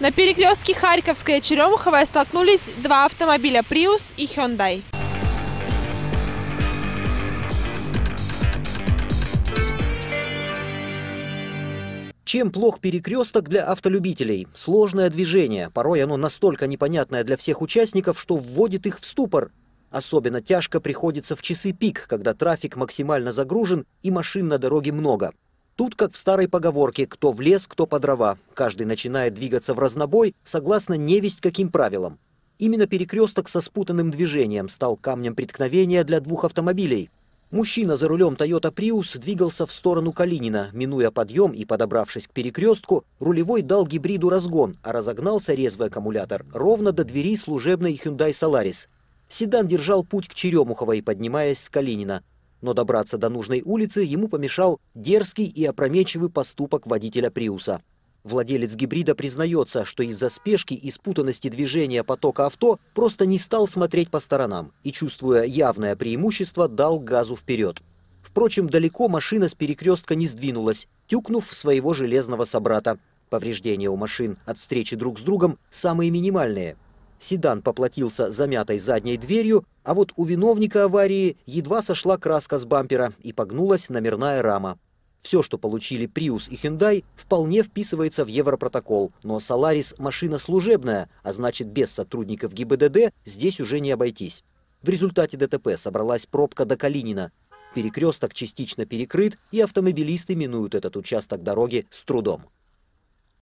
На перекрестке Харьковская и Черемуховая столкнулись два автомобиля «Приус» и Hyundai. Чем плох перекресток для автолюбителей? Сложное движение. Порой оно настолько непонятное для всех участников, что вводит их в ступор. Особенно тяжко приходится в часы пик, когда трафик максимально загружен и машин на дороге много. Тут, как в старой поговорке, кто в лес, кто по дрова. Каждый начинает двигаться в разнобой, согласно невесть каким правилам. Именно перекресток со спутанным движением стал камнем преткновения для двух автомобилей. Мужчина за рулем Toyota Prius двигался в сторону Калинина. Минуя подъем и подобравшись к перекрестку, рулевой дал гибриду разгон, а разогнался резвый аккумулятор ровно до двери служебной Hyundai Solaris. Седан держал путь к Черемуховой, поднимаясь с Калинина. Но добраться до нужной улицы ему помешал дерзкий и опрометчивый поступок водителя «Приуса». Владелец гибрида признается, что из-за спешки и спутанности движения потока авто просто не стал смотреть по сторонам и, чувствуя явное преимущество, дал газу вперед. Впрочем, далеко машина с перекрестка не сдвинулась, тюкнув своего железного собрата. Повреждения у машин от встречи друг с другом самые минимальные – Седан поплатился замятой задней дверью, а вот у виновника аварии едва сошла краска с бампера и погнулась номерная рама. Все, что получили Приус и Hyundai, вполне вписывается в Европротокол, но Solaris – машина служебная, а значит, без сотрудников ГИБДД здесь уже не обойтись. В результате ДТП собралась пробка до Калинина. Перекресток частично перекрыт, и автомобилисты минуют этот участок дороги с трудом.